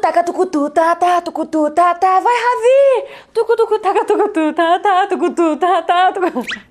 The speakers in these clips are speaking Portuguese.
taca tucutu ta tá, tá tucutu ta tá, ta tá. vai Ravi tucu taca tucutu ta tá tucutu ta ta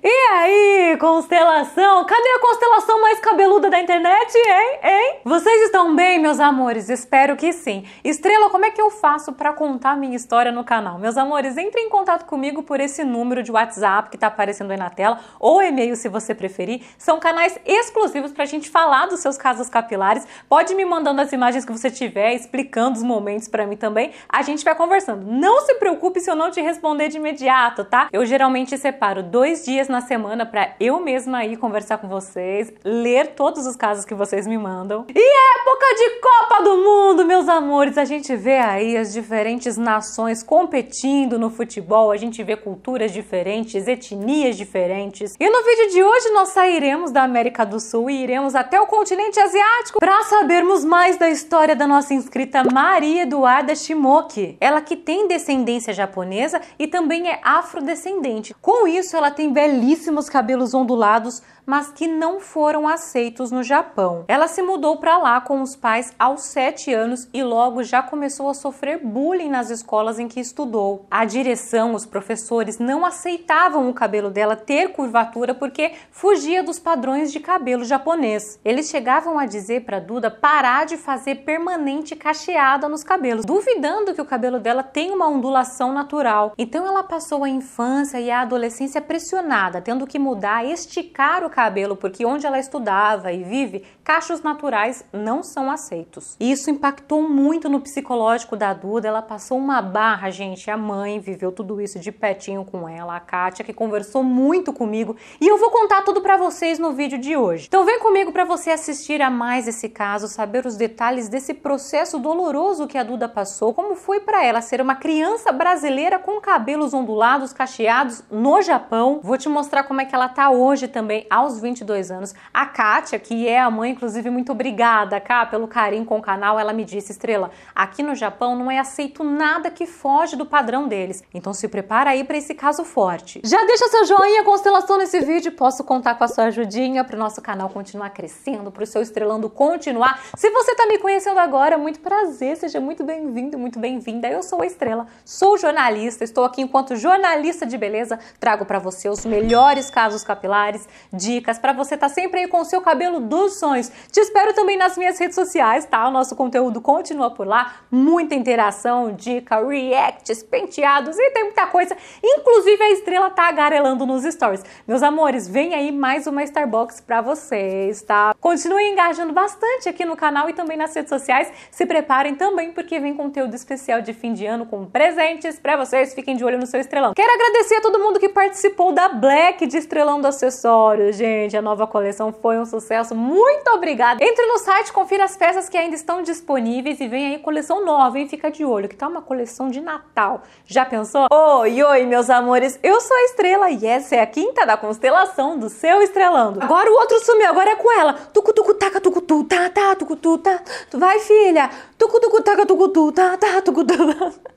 e aí constelação cadê a constelação mais cabeluda da internet hein hein vocês estão bem meus amores espero que sim estrela como é que eu faço para contar minha história no canal meus amores entre em contato comigo por esse número de WhatsApp que tá aparecendo aí na tela ou e-mail se você preferir são canais exclusivos para a gente falar dos seus casos capilares pode me mandando as imagens que você tiver explicando os momentos momentos para mim também, a gente vai conversando. Não se preocupe se eu não te responder de imediato, tá? Eu geralmente separo dois dias na semana para eu mesma ir conversar com vocês, ler todos os casos que vocês me mandam. E é época de Copa do Mundo, meus amores! A gente vê aí as diferentes nações competindo no futebol, a gente vê culturas diferentes, etnias diferentes. E no vídeo de hoje nós sairemos da América do Sul e iremos até o continente asiático para sabermos mais da história da nossa inscrita Maria Maria Eduarda Shimoki, ela que tem descendência japonesa e também é afrodescendente. Com isso, ela tem belíssimos cabelos ondulados mas que não foram aceitos no Japão. Ela se mudou para lá com os pais aos 7 anos e logo já começou a sofrer bullying nas escolas em que estudou. A direção, os professores não aceitavam o cabelo dela ter curvatura porque fugia dos padrões de cabelo japonês. Eles chegavam a dizer para Duda parar de fazer permanente cacheada nos cabelos, duvidando que o cabelo dela tem uma ondulação natural. Então ela passou a infância e a adolescência pressionada, tendo que mudar, esticar o cabelo cabelo, porque onde ela estudava e vive, cachos naturais não são aceitos. Isso impactou muito no psicológico da Duda, ela passou uma barra, gente. A mãe viveu tudo isso de pertinho com ela, a Kátia, que conversou muito comigo, e eu vou contar tudo para vocês no vídeo de hoje. Então vem comigo para você assistir a mais esse caso, saber os detalhes desse processo doloroso que a Duda passou, como foi para ela ser uma criança brasileira com cabelos ondulados, cacheados no Japão. Vou te mostrar como é que ela tá hoje também aos aos 22 anos. A Kátia, que é a mãe, inclusive, muito obrigada, cá pelo carinho com o canal, ela me disse, Estrela, aqui no Japão não é aceito nada que foge do padrão deles. Então se prepara aí para esse caso forte. Já deixa seu joinha, constelação nesse vídeo, posso contar com a sua ajudinha para o nosso canal continuar crescendo, para o seu Estrelando continuar. Se você está me conhecendo agora, é muito prazer, seja muito bem-vindo, muito bem-vinda. Eu sou a Estrela, sou jornalista, estou aqui enquanto jornalista de beleza, trago para você os melhores casos capilares de dicas para você estar tá sempre aí com o seu cabelo dos sonhos. Te espero também nas minhas redes sociais, tá? O nosso conteúdo continua por lá, muita interação, dica, reacts, penteados e tem muita coisa. Inclusive a estrela tá agarelando nos stories. Meus amores, vem aí mais uma Starbucks para vocês, tá? Continue engajando bastante aqui no canal e também nas redes sociais. Se preparem também porque vem conteúdo especial de fim de ano com presentes para vocês. Fiquem de olho no seu estrelão. Quero agradecer a todo mundo que participou da Black de Estrelão do Acessórios gente, a nova coleção foi um sucesso. Muito obrigada. Entre no site, confira as peças que ainda estão disponíveis e vem aí coleção nova, hein? Fica de olho, que tá uma coleção de Natal. Já pensou? Oi, oi, meus amores. Eu sou a Estrela e essa é a quinta da constelação do seu Estrelando. Agora o outro sumiu, agora é com ela. Tucu tucu taca tucu tu ta tá, tá tucu tu tá. Vai, filha. Tucu tucu taca tucu tu tá, tá tucu tu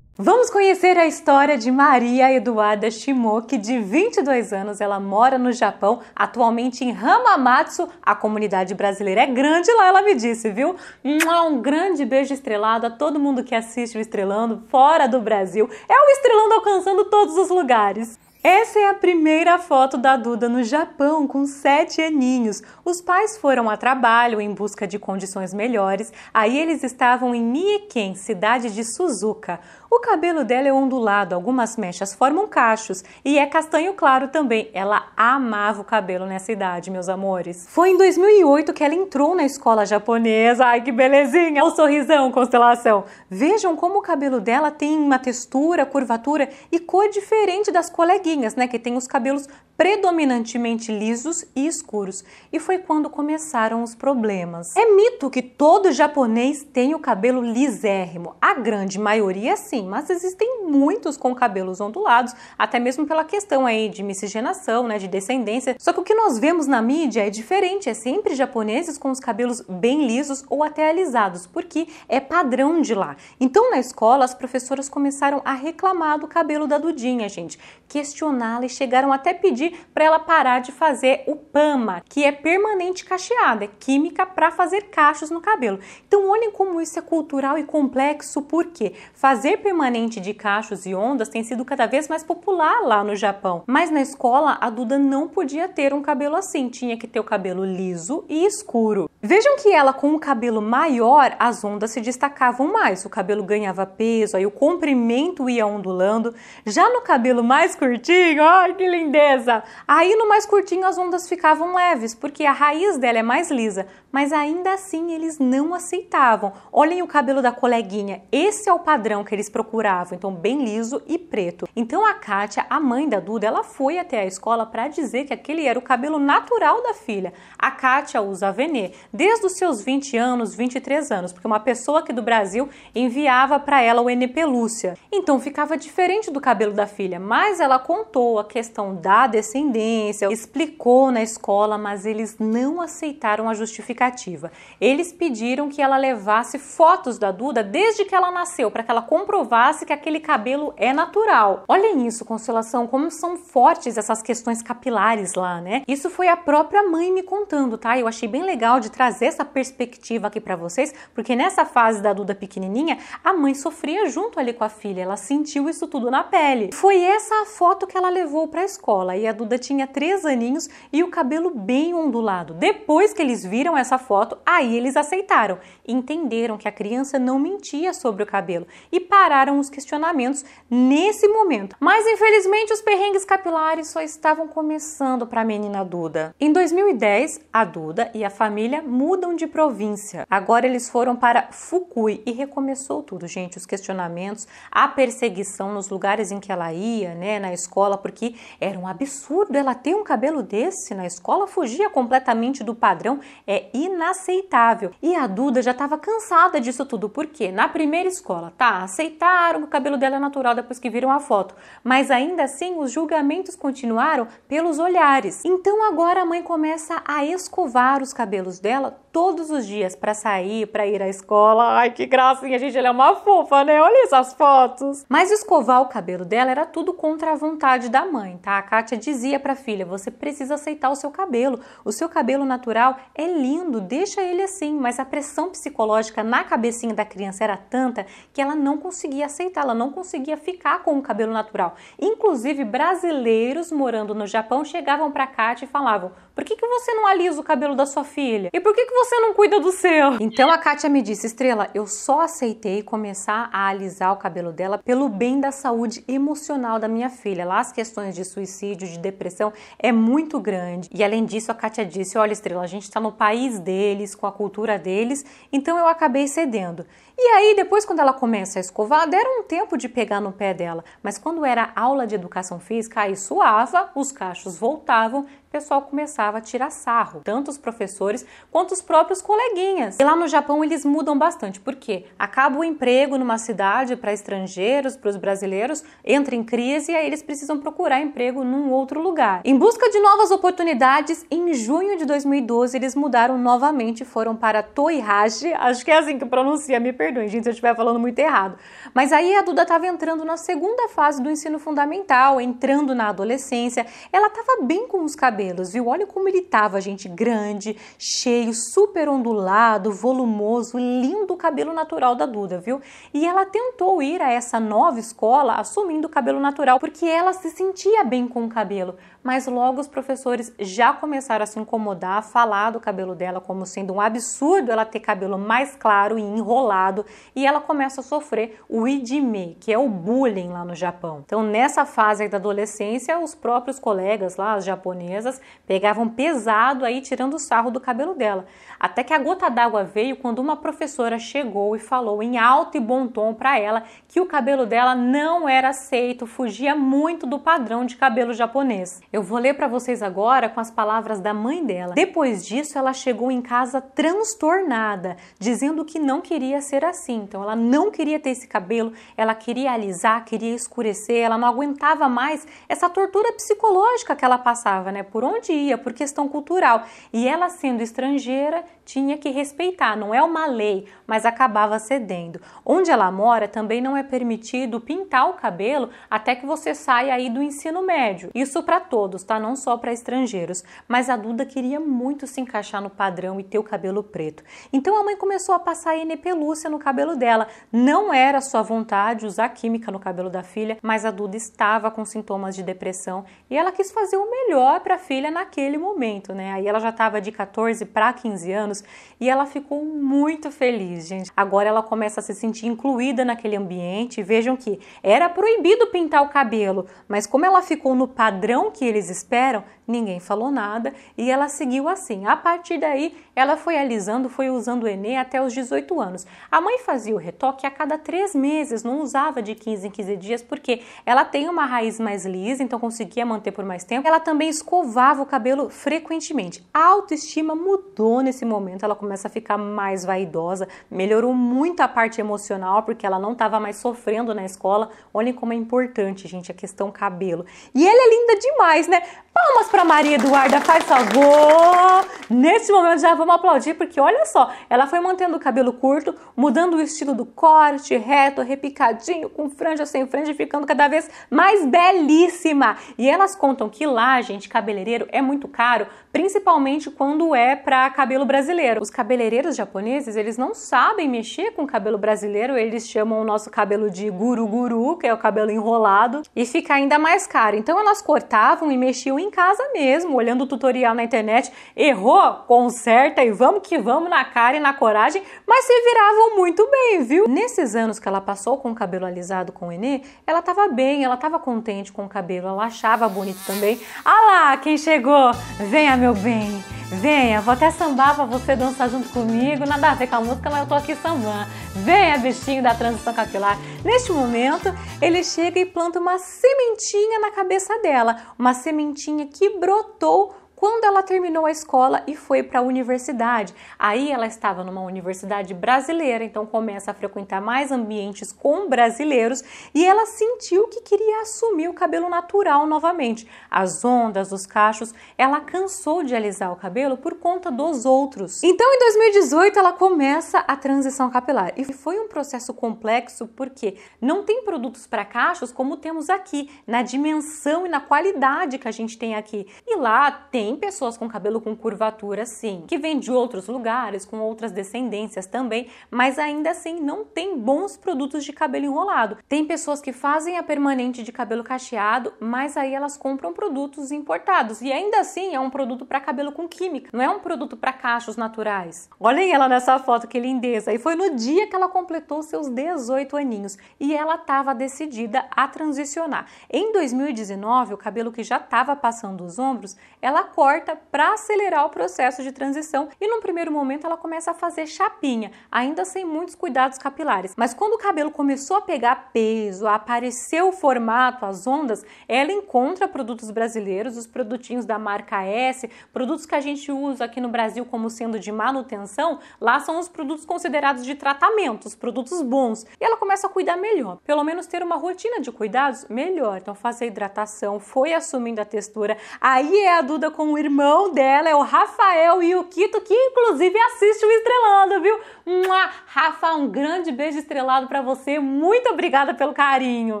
Vamos conhecer a história de Maria Eduarda Shimoki, de 22 anos. Ela mora no Japão, atualmente em Hamamatsu. A comunidade brasileira é grande lá, ela me disse, viu? Um grande beijo estrelado a todo mundo que assiste o Estrelando fora do Brasil. É o Estrelando alcançando todos os lugares. Essa é a primeira foto da Duda no Japão, com sete aninhos. Os pais foram a trabalho em busca de condições melhores, aí eles estavam em Mieken, cidade de Suzuka. O cabelo dela é ondulado, algumas mechas formam cachos e é castanho claro também. Ela amava o cabelo nessa idade, meus amores. Foi em 2008 que ela entrou na escola japonesa. Ai, que belezinha! O sorrisão, constelação. Vejam como o cabelo dela tem uma textura, curvatura e cor diferente das coleguinhas, né, que tem os cabelos predominantemente lisos e escuros, e foi quando começaram os problemas. É mito que todo japonês tem o cabelo lisérrimo. A grande maioria sim, mas existem muitos com cabelos ondulados, até mesmo pela questão aí de miscigenação, né, de descendência. Só que o que nós vemos na mídia é diferente, é sempre japoneses com os cabelos bem lisos ou até alisados, porque é padrão de lá. Então na escola as professoras começaram a reclamar do cabelo da Dudinha, gente, questioná-la e chegaram até pedir para ela parar de fazer o PAMA, que é permanente cacheada, é química para fazer cachos no cabelo. Então olhem como isso é cultural e complexo, porque fazer permanente de cachos e ondas tem sido cada vez mais popular lá no Japão. Mas na escola a Duda não podia ter um cabelo assim, tinha que ter o cabelo liso e escuro. Vejam que ela com o cabelo maior, as ondas se destacavam mais, o cabelo ganhava peso, aí o comprimento ia ondulando. Já no cabelo mais curtinho, ai que lindeza! Aí no mais curtinho as ondas ficavam leves, porque a raiz dela é mais lisa, mas ainda assim eles não aceitavam. Olhem o cabelo da coleguinha, esse é o padrão que eles procuravam, então bem liso e preto. Então a Kátia, a mãe da Duda, ela foi até a escola para dizer que aquele era o cabelo natural da filha. A Kátia usa venê desde os seus 20 anos, 23 anos, porque uma pessoa aqui do Brasil enviava para ela o NP Lúcia. Então ficava diferente do cabelo da filha, mas ela contou a questão da descendência, explicou na escola, mas eles não aceitaram a justificativa. Eles pediram que ela levasse fotos da Duda desde que ela nasceu, para que ela comprovasse que aquele cabelo é natural. Olhem isso, Constelação, como são fortes essas questões capilares lá, né? Isso foi a própria mãe me contando, tá? Eu achei bem legal de trazer essa perspectiva aqui para vocês, porque nessa fase da Duda pequenininha, a mãe sofria junto ali com a filha, ela sentiu isso tudo na pele. Foi essa a foto que ela levou para a escola e a Duda tinha três aninhos e o cabelo bem ondulado. Depois que eles viram essa foto, aí eles aceitaram, entenderam que a criança não mentia sobre o cabelo e pararam os questionamentos nesse momento. Mas infelizmente os perrengues capilares só estavam começando para a menina Duda. Em 2010, a Duda e a família mudam de província. Agora eles foram para Fukui e recomeçou tudo, gente. Os questionamentos, a perseguição nos lugares em que ela ia, né, na escola, porque era um absurdo ela ter um cabelo desse na escola, fugia completamente do padrão, é inaceitável. E a Duda já estava cansada disso tudo, porque na primeira escola, tá, aceitaram o cabelo dela é natural depois que viram a foto, mas ainda assim os julgamentos continuaram pelos olhares. Então agora a mãe começa a escovar os cabelos dela todos os dias para sair, para ir à escola. Ai, que gracinha, gente, ela é uma fofa, né? Olha essas fotos. Mas escovar o cabelo dela era tudo contra a vontade da mãe, tá? A Kátia dizia para a filha: "Você precisa aceitar o seu cabelo. O seu cabelo natural é lindo, deixa ele assim". Mas a pressão psicológica na cabecinha da criança era tanta que ela não conseguia aceitar, ela não conseguia ficar com o cabelo natural. Inclusive, brasileiros morando no Japão chegavam para Kátia e falavam: por que, que você não alisa o cabelo da sua filha? E por que, que você não cuida do seu? Então a Kátia me disse, Estrela, eu só aceitei começar a alisar o cabelo dela pelo bem da saúde emocional da minha filha. Lá as questões de suicídio, de depressão é muito grande. E além disso, a Kátia disse, olha Estrela, a gente está no país deles, com a cultura deles, então eu acabei cedendo. E aí, depois, quando ela começa a escovar, deram um tempo de pegar no pé dela. Mas quando era aula de educação física, aí suava, os cachos voltavam, o pessoal começava a tirar sarro, tanto os professores quanto os próprios coleguinhas. E lá no Japão eles mudam bastante, porque acaba o emprego numa cidade para estrangeiros, para os brasileiros, entra em crise e aí eles precisam procurar emprego num outro lugar. Em busca de novas oportunidades, em junho de 2012 eles mudaram novamente, foram para Toihashi, acho que é assim que pronuncia, me perdoe perdoem, gente, se eu estiver falando muito errado. Mas aí a Duda estava entrando na segunda fase do ensino fundamental, entrando na adolescência. Ela estava bem com os cabelos, viu? Olha como ele estava, gente, grande, cheio, super ondulado, volumoso, lindo cabelo natural da Duda, viu? E ela tentou ir a essa nova escola assumindo o cabelo natural porque ela se sentia bem com o cabelo, mas logo os professores já começaram a se incomodar, a falar do cabelo dela como sendo um absurdo ela ter cabelo mais claro e enrolado, e ela começa a sofrer o idime, que é o bullying lá no Japão. Então, nessa fase da adolescência, os próprios colegas lá, as japonesas, pegavam pesado aí tirando o sarro do cabelo dela. Até que a gota d'água veio quando uma professora chegou e falou em alto e bom tom para ela que o cabelo dela não era aceito, fugia muito do padrão de cabelo japonês. Eu vou ler para vocês agora com as palavras da mãe dela. Depois disso, ela chegou em casa transtornada, dizendo que não queria ser assim. Então, ela não queria ter esse cabelo, ela queria alisar, queria escurecer, ela não aguentava mais essa tortura psicológica que ela passava, né? Por onde ia, por questão cultural. E ela sendo estrangeira, tinha que respeitar, não é uma lei, mas acabava cedendo. Onde ela mora também não é permitido pintar o cabelo até que você saia aí do ensino médio. Isso para todos, tá? Não só para estrangeiros. Mas a Duda queria muito se encaixar no padrão e ter o cabelo preto. Então a mãe começou a passar pelúcia no cabelo dela. Não era sua vontade usar química no cabelo da filha, mas a Duda estava com sintomas de depressão e ela quis fazer o melhor para a filha naquele momento, né? Aí ela já estava de 14 para 15 anos anos e ela ficou muito feliz, gente. Agora ela começa a se sentir incluída naquele ambiente. Vejam que era proibido pintar o cabelo, mas como ela ficou no padrão que eles esperam, ninguém falou nada e ela seguiu assim. A partir daí, ela foi alisando, foi usando o Enê até os 18 anos. A mãe fazia o retoque a cada três meses, não usava de 15 em 15 dias, porque ela tem uma raiz mais lisa, então conseguia manter por mais tempo. Ela também escovava o cabelo frequentemente. A autoestima mudou nesse momento momento ela começa a ficar mais vaidosa, melhorou muito a parte emocional porque ela não estava mais sofrendo na escola. Olhem como é importante, gente, a questão cabelo. E ela é linda demais, né? Palmas para Maria Eduarda, faz favor. Nesse momento já vamos aplaudir porque olha só, ela foi mantendo o cabelo curto, mudando o estilo do corte, reto, repicadinho, com franja sem franja, ficando cada vez mais belíssima. E elas contam que lá, gente, cabeleireiro é muito caro, principalmente quando é para cabelo brasileiro brasileiro. Os cabeleireiros japoneses, eles não sabem mexer com o cabelo brasileiro, eles chamam o nosso cabelo de guru-guru, que é o cabelo enrolado, e fica ainda mais caro. Então elas cortavam e mexiam em casa mesmo, olhando o tutorial na internet, errou, conserta e vamos que vamos na cara e na coragem, mas se viravam muito bem, viu? Nesses anos que ela passou com o cabelo alisado com o Enê, ela tava bem, ela tava contente com o cabelo, ela achava bonito também. Ah lá, quem chegou! Venha, meu bem, venha, vou até sambar pra você você dançar junto comigo. Nada a ver com a música, mas eu tô aqui sambando. Venha, bichinho da transição capilar. Neste momento, ele chega e planta uma sementinha na cabeça dela. Uma sementinha que brotou quando ela terminou a escola e foi para a universidade, aí ela estava numa universidade brasileira, então começa a frequentar mais ambientes com brasileiros e ela sentiu que queria assumir o cabelo natural novamente. As ondas, os cachos, ela cansou de alisar o cabelo por conta dos outros. Então, em 2018, ela começa a transição capilar e foi um processo complexo porque não tem produtos para cachos como temos aqui, na dimensão e na qualidade que a gente tem aqui. E lá tem tem pessoas com cabelo com curvatura, sim, que vêm de outros lugares, com outras descendências também, mas ainda assim não tem bons produtos de cabelo enrolado. Tem pessoas que fazem a permanente de cabelo cacheado, mas aí elas compram produtos importados e ainda assim é um produto para cabelo com química, não é um produto para cachos naturais. Olhem ela nessa foto, que lindeza! E foi no dia que ela completou seus 18 aninhos e ela estava decidida a transicionar. Em 2019, o cabelo que já estava passando os ombros, ela porta para acelerar o processo de transição e num primeiro momento ela começa a fazer chapinha, ainda sem muitos cuidados capilares. Mas quando o cabelo começou a pegar peso, a aparecer o formato, as ondas, ela encontra produtos brasileiros, os produtinhos da marca S, produtos que a gente usa aqui no Brasil como sendo de manutenção, lá são os produtos considerados de tratamento, os produtos bons. E ela começa a cuidar melhor, pelo menos ter uma rotina de cuidados melhor. Então fazer hidratação, foi assumindo a textura. Aí é a Duda com o irmão dela, é o Rafael e o Kito que inclusive assiste o Estrelando, viu? Mua! Rafa, um grande beijo estrelado para você, muito obrigada pelo carinho.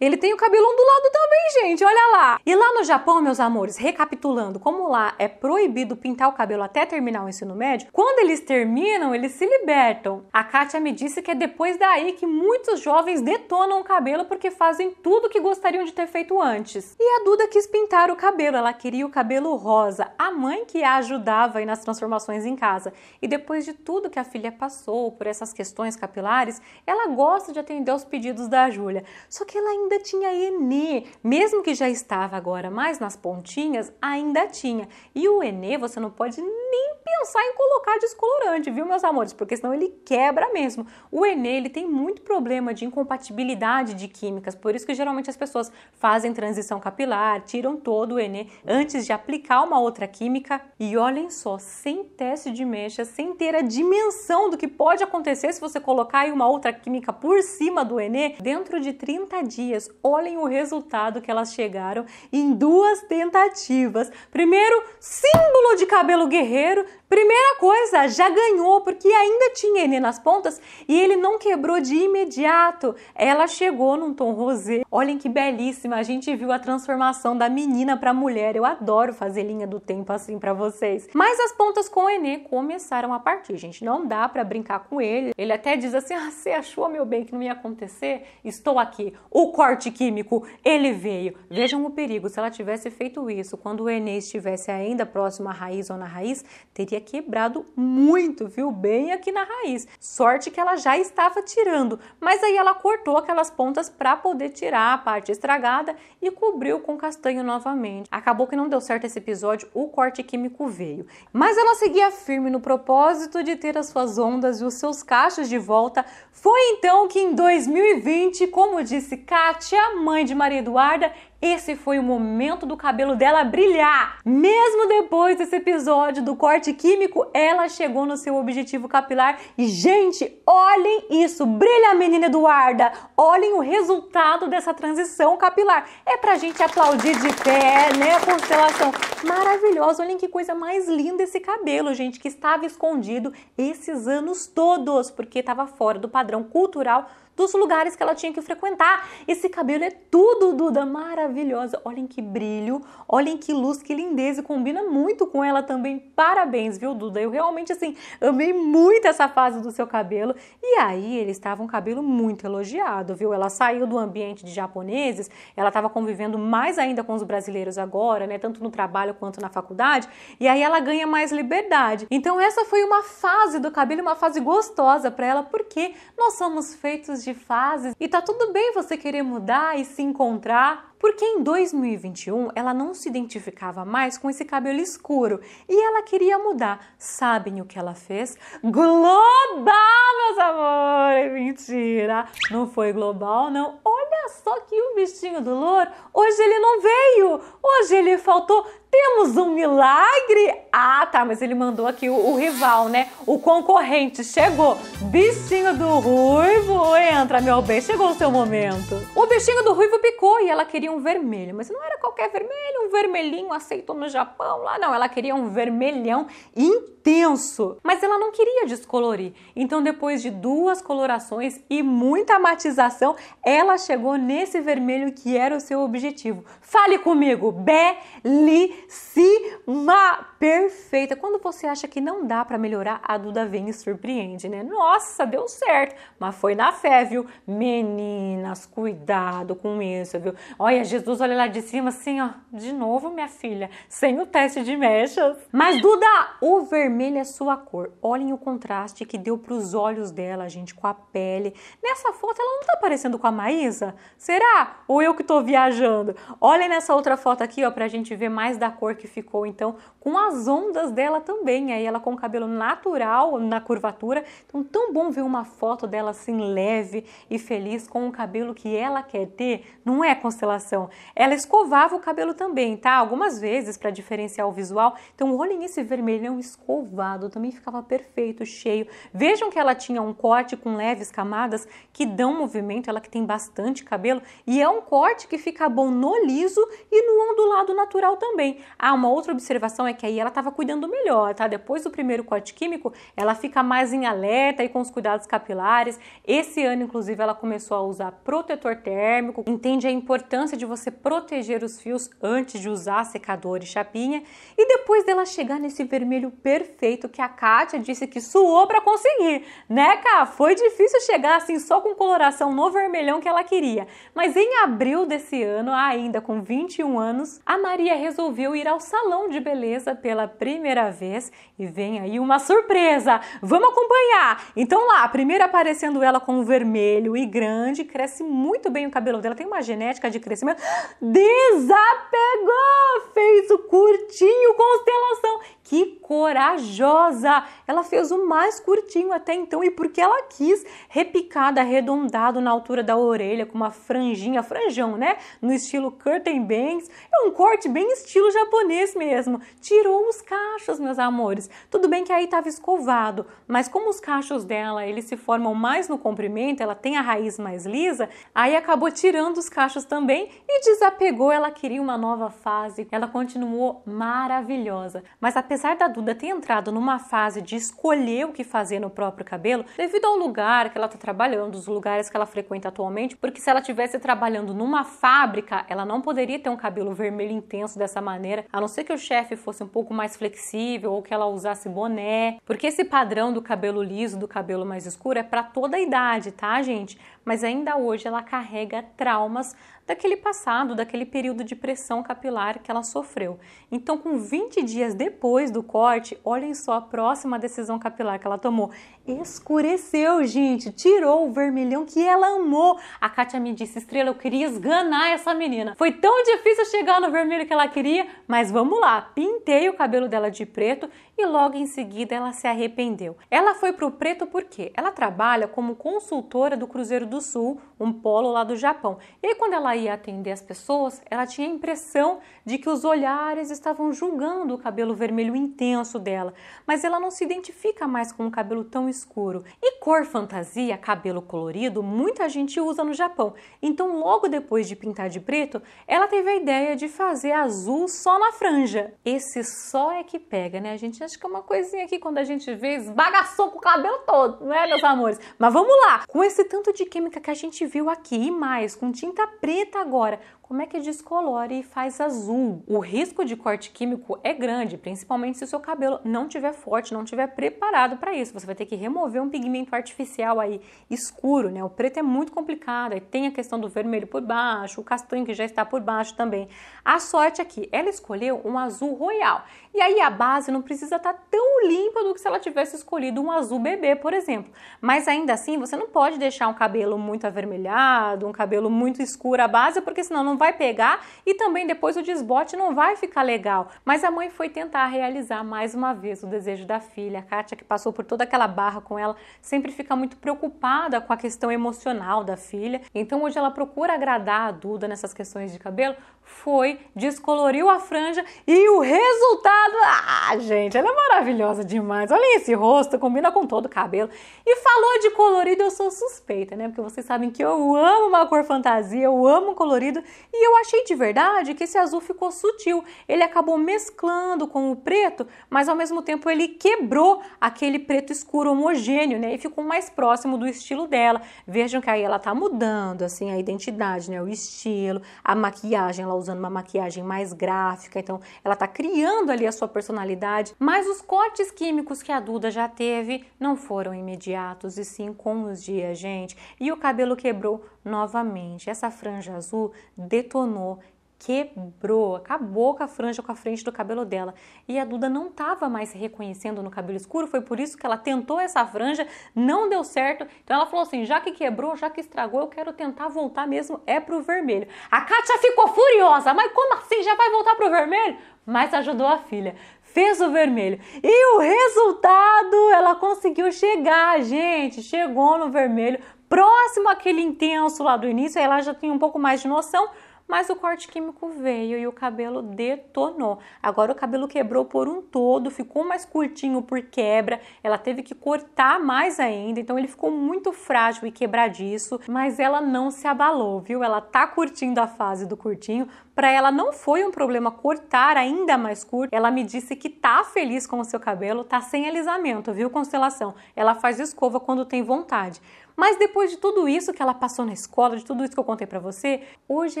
Ele tem o cabelo ondulado também, gente, olha lá. E lá no Japão, meus amores, recapitulando, como lá é proibido pintar o cabelo até terminar o ensino médio, quando eles terminam, eles se libertam. A Kátia me disse que é depois daí que muitos jovens detonam o cabelo porque fazem tudo que gostariam de ter feito antes. E a Duda quis pintar o cabelo, ela queria o cabelo rosa a mãe que a ajudava aí nas transformações em casa. E depois de tudo que a filha passou por essas questões capilares, ela gosta de atender aos pedidos da Júlia. Só que ela ainda tinha Enê, mesmo que já estava agora mais nas pontinhas, ainda tinha. E o Enê você não pode nem pensar em colocar descolorante, viu, meus amores? Porque senão ele quebra mesmo. O Enê, ele tem muito problema de incompatibilidade de químicas, por isso que geralmente as pessoas fazem transição capilar, tiram todo o Enê antes de aplicar uma outra química. E olhem só, sem teste de mecha, sem ter a dimensão do que pode acontecer se você colocar aí uma outra química por cima do Enê, dentro de 30 dias, olhem o resultado que elas chegaram em duas tentativas. Primeiro, símbolo de cabelo guerreiro, Primeira coisa, já ganhou, porque ainda tinha Enê nas pontas e ele não quebrou de imediato. Ela chegou num tom rosé. Olhem que belíssima, a gente viu a transformação da menina para mulher. Eu adoro fazer linha do tempo assim para vocês. Mas as pontas com o Enê começaram a partir, gente. Não dá para brincar com ele. Ele até diz assim: ah, você achou, meu bem, que não ia acontecer? Estou aqui. O corte químico, ele veio. Vejam o perigo. Se ela tivesse feito isso quando o Enê estivesse ainda próximo à raiz ou na raiz, teria quebrado muito, viu? Bem aqui na raiz. Sorte que ela já estava tirando, mas aí ela cortou aquelas pontas para poder tirar a parte estragada e cobriu com castanho novamente. Acabou que não deu certo esse episódio, o corte químico veio. Mas ela seguia firme no propósito de ter as suas ondas e os seus cachos de volta. Foi então que em 2020, como disse Kátia, mãe de Maria Eduarda, esse foi o momento do cabelo dela brilhar. Mesmo depois desse episódio do corte químico, ela chegou no seu objetivo capilar e gente, olhem isso, brilha menina Eduarda. Olhem o resultado dessa transição capilar. É pra gente aplaudir de pé, né, constelação? Maravilhosa, olhem que coisa mais linda esse cabelo, gente, que estava escondido esses anos todos, porque estava fora do padrão cultural dos lugares que ela tinha que frequentar. Esse cabelo é tudo, Duda, maravilhosa. Olhem que brilho, olhem que luz, que lindeza, e combina muito com ela também. Parabéns, viu, Duda? Eu realmente, assim, amei muito essa fase do seu cabelo. E aí, ele estava um cabelo muito elogiado, viu? Ela saiu do ambiente de japoneses, ela estava convivendo mais ainda com os brasileiros agora, né? Tanto no trabalho quanto na faculdade, e aí ela ganha mais liberdade. Então, essa foi uma fase do cabelo, uma fase gostosa para ela, porque nós somos feitos de de fases e tá tudo bem você querer mudar e se encontrar. Porque em 2021 ela não se identificava mais com esse cabelo escuro e ela queria mudar. Sabem o que ela fez? Global, meus amores! Mentira! Não foi global, não. Olha só que o bichinho do louro, hoje ele não veio, hoje ele faltou. Temos um milagre? Ah, tá, mas ele mandou aqui o, o rival, né? O concorrente chegou. Bichinho do ruivo, entra, meu bem, chegou o seu momento. O bichinho do ruivo picou e ela queria um vermelho, mas não era qualquer vermelho, um vermelhinho aceito no Japão lá, não. Ela queria um vermelhão intenso, mas ela não queria descolorir. Então, depois de duas colorações e muita matização, ela chegou nesse vermelho que era o seu objetivo. Fale comigo, Belly cima! Perfeita! Quando você acha que não dá para melhorar, a Duda vem e surpreende, né? Nossa, deu certo! Mas foi na fé, viu? Meninas, cuidado com isso, viu? Olha, Jesus olha lá de cima assim, ó. De novo, minha filha, sem o teste de mechas. Mas, Duda, o vermelho é sua cor. Olhem o contraste que deu pros olhos dela, gente, com a pele. Nessa foto, ela não tá parecendo com a Maísa? Será? Ou eu que tô viajando? Olhem nessa outra foto aqui, ó, pra gente ver mais da cor que ficou, então, com as ondas dela também. Aí ela com o cabelo natural na curvatura. Então, tão bom ver uma foto dela assim leve e feliz com o cabelo que ela quer ter. Não é constelação. Ela escovava o cabelo também, tá? Algumas vezes para diferenciar o visual. Então, olhem esse vermelhão é escovado, também ficava perfeito, cheio. Vejam que ela tinha um corte com leves camadas que dão movimento, ela que tem bastante cabelo, e é um corte que fica bom no liso e no ondulado natural também. Ah, uma outra observação é que aí ela estava cuidando melhor, tá? Depois do primeiro corte químico, ela fica mais em alerta e com os cuidados capilares. Esse ano, inclusive, ela começou a usar protetor térmico, entende a importância de você proteger os fios antes de usar secador e chapinha. E depois dela chegar nesse vermelho perfeito que a Kátia disse que suou para conseguir, né, Ká? Foi difícil chegar assim só com coloração no vermelhão que ela queria. Mas em abril desse ano, ainda com 21 anos, a Maria resolveu resolveu ir ao salão de beleza pela primeira vez e vem aí uma surpresa. Vamos acompanhar. Então lá, primeiro aparecendo ela com vermelho e grande, cresce muito bem o cabelo dela, tem uma genética de crescimento. Desapegou, fez o curtinho constelação. Que corajosa! ela fez o mais curtinho até então e porque ela quis repicado, arredondado na altura da orelha, com uma franjinha, franjão, né? No estilo curtain bangs. É um corte bem estilo japonês mesmo. Tirou os cachos, meus amores. Tudo bem que aí estava escovado, mas como os cachos dela, eles se formam mais no comprimento, ela tem a raiz mais lisa, aí acabou tirando os cachos também e desapegou, ela queria uma nova fase. Ela continuou maravilhosa. Mas apesar da Duda ter entrado numa fase de escolher o que fazer no próprio cabelo devido ao lugar que ela está trabalhando, os lugares que ela frequenta atualmente, porque se ela estivesse trabalhando numa fábrica, ela não poderia ter um cabelo vermelho intenso dessa maneira, a não ser que o chefe fosse um pouco mais flexível ou que ela usasse boné, porque esse padrão do cabelo liso, do cabelo mais escuro, é para toda a idade, tá, gente? Mas ainda hoje ela carrega traumas daquele passado, daquele período de pressão capilar que ela sofreu. Então, com 20 dias depois do corte, olhem só a próxima decisão capilar que ela tomou. Escureceu, gente, tirou o vermelhão que ela amou. A Kátia me disse: Estrela, eu queria esganar essa menina. Foi tão difícil chegar no vermelho que ela queria, mas vamos lá. Pintei o cabelo dela de preto e logo em seguida ela se arrependeu. Ela foi pro preto porque ela trabalha como consultora do Cruzeiro do Sul, um polo lá do Japão. E aí, quando ela ia atender as pessoas, ela tinha a impressão de que os olhares estavam julgando o cabelo vermelho intenso dela, mas ela não se identifica mais com um cabelo tão escuro. E cor fantasia, cabelo colorido, muita gente usa no Japão. Então, logo depois de pintar de preto, ela teve a ideia de fazer azul só na franja. Esse só é que pega, né? A gente acha que é uma coisinha aqui quando a gente vê, esbagaçou com o cabelo todo, não é, meus amores? Mas vamos lá! Com esse tanto de química que a gente viu aqui e mais, com tinta preta agora, como é que descolore e faz azul? O risco de corte químico é grande, principalmente se o seu cabelo não tiver forte, não tiver preparado para isso. Você vai ter que remover um pigmento artificial aí escuro, né? O preto é muito complicado, aí tem a questão do vermelho por baixo, o castanho que já está por baixo também. A sorte aqui, é ela escolheu um azul royal. E aí a base não precisa estar tá tão limpa do que se ela tivesse escolhido um azul bebê, por exemplo. Mas ainda assim, você não pode deixar um cabelo muito avermelhado, um cabelo muito escuro a base, porque senão não vai pegar e também depois o desbote não vai ficar legal. Mas a mãe foi tentar realizar mais uma vez o desejo da filha. A Kátia, que passou por toda aquela barra com ela, sempre fica muito preocupada com a questão emocional da filha. Então hoje ela procura agradar a Duda nessas questões de cabelo, foi, descoloriu a franja e o resultado ah, gente, ela é maravilhosa demais. Olha esse rosto, combina com todo o cabelo. E falou de colorido, eu sou suspeita, né? Porque vocês sabem que eu amo uma cor fantasia, eu amo colorido. E eu achei de verdade que esse azul ficou sutil. Ele acabou mesclando com o preto, mas ao mesmo tempo ele quebrou aquele preto escuro homogêneo, né? E ficou mais próximo do estilo dela. Vejam que aí ela tá mudando, assim, a identidade, né? O estilo, a maquiagem, ela usando uma maquiagem mais gráfica. Então, ela tá criando ali a a sua personalidade, mas os cortes químicos que a Duda já teve não foram imediatos e sim com os dias, gente. E o cabelo quebrou novamente. Essa franja azul detonou quebrou, acabou com a franja com a frente do cabelo dela. E a Duda não estava mais se reconhecendo no cabelo escuro, foi por isso que ela tentou essa franja, não deu certo. Então ela falou assim: já que quebrou, já que estragou, eu quero tentar voltar mesmo, é pro vermelho. A Kátia ficou furiosa, mas como assim? Já vai voltar pro vermelho? mas ajudou a filha. Fez o vermelho. E o resultado, ela conseguiu chegar, gente. Chegou no vermelho, próximo àquele intenso lá do início. Aí ela já tem um pouco mais de noção, mas o corte químico veio e o cabelo detonou. Agora o cabelo quebrou por um todo, ficou mais curtinho por quebra, ela teve que cortar mais ainda, então ele ficou muito frágil e quebradiço, mas ela não se abalou, viu? Ela tá curtindo a fase do curtinho, para ela não foi um problema cortar ainda mais curto. Ela me disse que tá feliz com o seu cabelo, tá sem alisamento, viu, constelação? Ela faz escova quando tem vontade. Mas depois de tudo isso que ela passou na escola, de tudo isso que eu contei para você, hoje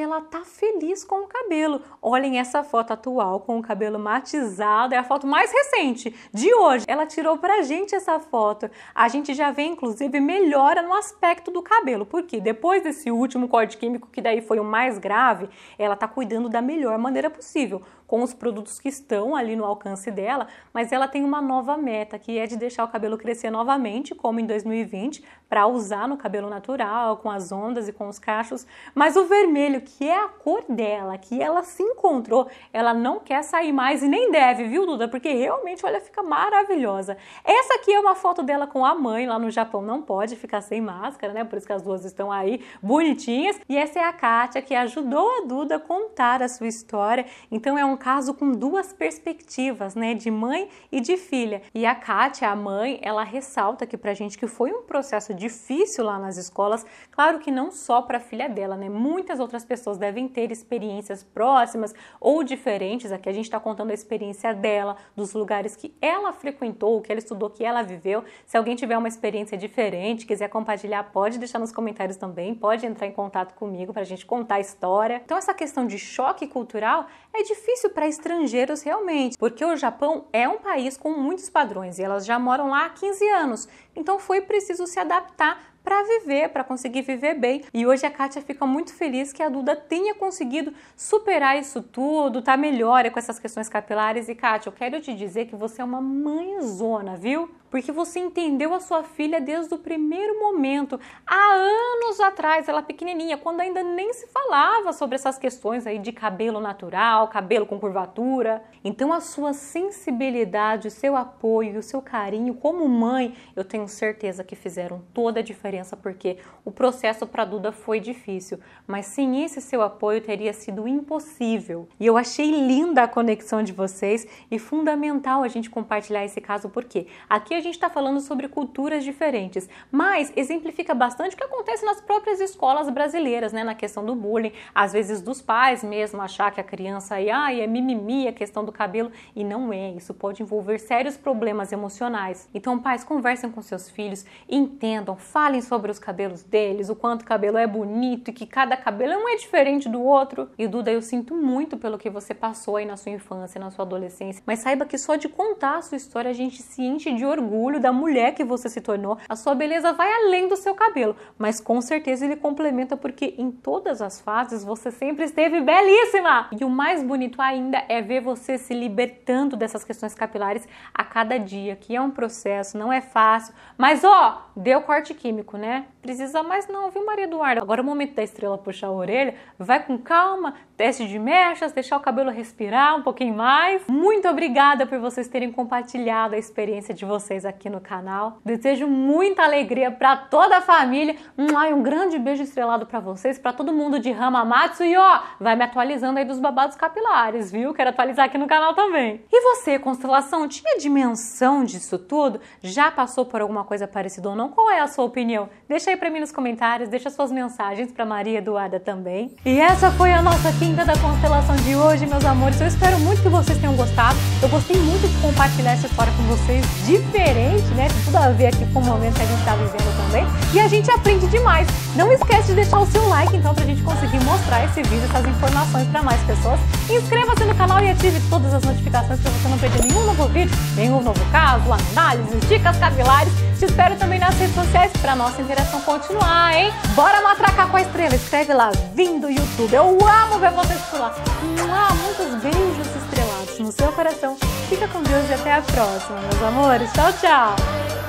ela tá feliz com o cabelo. Olhem essa foto atual com o cabelo matizado, é a foto mais recente de hoje. Ela tirou pra gente essa foto. A gente já vê inclusive melhora no aspecto do cabelo, porque depois desse último corte químico que daí foi o mais grave, ela tá com cuidando da melhor maneira possível com os produtos que estão ali no alcance dela, mas ela tem uma nova meta, que é de deixar o cabelo crescer novamente, como em 2020, para usar no cabelo natural, com as ondas e com os cachos. Mas o vermelho, que é a cor dela, que ela se encontrou, ela não quer sair mais e nem deve, viu, Duda? Porque realmente, olha, fica maravilhosa. Essa aqui é uma foto dela com a mãe lá no Japão, não pode ficar sem máscara, né? Por isso que as duas estão aí bonitinhas. E essa é a Kátia, que ajudou a Duda a contar a sua história. Então é um caso com duas perspectivas, né, de mãe e de filha. E a Kátia, a mãe, ela ressalta aqui pra gente que foi um processo difícil lá nas escolas, claro que não só para a filha dela, né? Muitas outras pessoas devem ter experiências próximas ou diferentes. Aqui a gente está contando a experiência dela, dos lugares que ela frequentou, que ela estudou, que ela viveu. Se alguém tiver uma experiência diferente, quiser compartilhar, pode deixar nos comentários também, pode entrar em contato comigo para a gente contar a história. Então, essa questão de choque cultural é difícil para estrangeiros realmente, porque o Japão é um país com muitos padrões e elas já moram lá há 15 anos, então foi preciso se adaptar para viver, para conseguir viver bem. E hoje a Kátia fica muito feliz que a Duda tenha conseguido superar isso tudo, tá melhor com essas questões capilares. E Kátia, eu quero te dizer que você é uma mãezona, viu? porque você entendeu a sua filha desde o primeiro momento, há anos atrás, ela pequenininha, quando ainda nem se falava sobre essas questões aí de cabelo natural, cabelo com curvatura. Então a sua sensibilidade, o seu apoio, o seu carinho como mãe, eu tenho certeza que fizeram toda a diferença porque o processo para Duda foi difícil, mas sem esse seu apoio teria sido impossível. E eu achei linda a conexão de vocês e fundamental a gente compartilhar esse caso porque aqui a gente está falando sobre culturas diferentes, mas exemplifica bastante o que acontece nas próprias escolas brasileiras, né? Na questão do bullying, às vezes dos pais mesmo achar que a criança aí, ai, é mimimi, a é questão do cabelo, e não é. Isso pode envolver sérios problemas emocionais. Então, pais, conversem com seus filhos, entendam, falem sobre os cabelos deles, o quanto o cabelo é bonito e que cada cabelo não é, é diferente do outro. E Duda, eu sinto muito pelo que você passou aí na sua infância, na sua adolescência, mas saiba que só de contar a sua história a gente se enche de orgulho orgulho da mulher que você se tornou. A sua beleza vai além do seu cabelo, mas com certeza ele complementa porque em todas as fases você sempre esteve belíssima. E o mais bonito ainda é ver você se libertando dessas questões capilares a cada dia, que é um processo, não é fácil. Mas ó, deu corte químico, né? Precisa mais não, viu, Maria Eduarda? Agora é o momento da estrela puxar a orelha, vai com calma, teste de mechas, deixar o cabelo respirar um pouquinho mais. Muito obrigada por vocês terem compartilhado a experiência de vocês vocês aqui no canal. Desejo muita alegria para toda a família. Um grande beijo estrelado para vocês, para todo mundo de Hamamatsu e ó, vai me atualizando aí dos babados capilares, viu? Quero atualizar aqui no canal também. E você, constelação, tinha dimensão disso tudo? Já passou por alguma coisa parecida ou não? Qual é a sua opinião? Deixa aí para mim nos comentários, deixa suas mensagens para Maria Eduarda também. E essa foi a nossa quinta da constelação de hoje, meus amores. Eu espero muito que vocês tenham gostado. Eu gostei muito de compartilhar essa história com vocês de verdade diferente, né? tudo a ver aqui com o momento que a gente está vivendo também. E a gente aprende demais. Não esquece de deixar o seu like, então, para a gente conseguir mostrar esse vídeo, essas informações para mais pessoas. Inscreva-se no canal e ative todas as notificações para você não perder nenhum novo vídeo, nenhum novo caso, análises, dicas capilares. Te espero também nas redes sociais para nossa interação continuar, hein? Bora matracar com a estrela. Escreve lá, vindo YouTube. Eu amo ver vocês por lá. Muitos beijos, estrela no seu coração. Fica com Deus e até a próxima, meus amores. Tchau, tchau!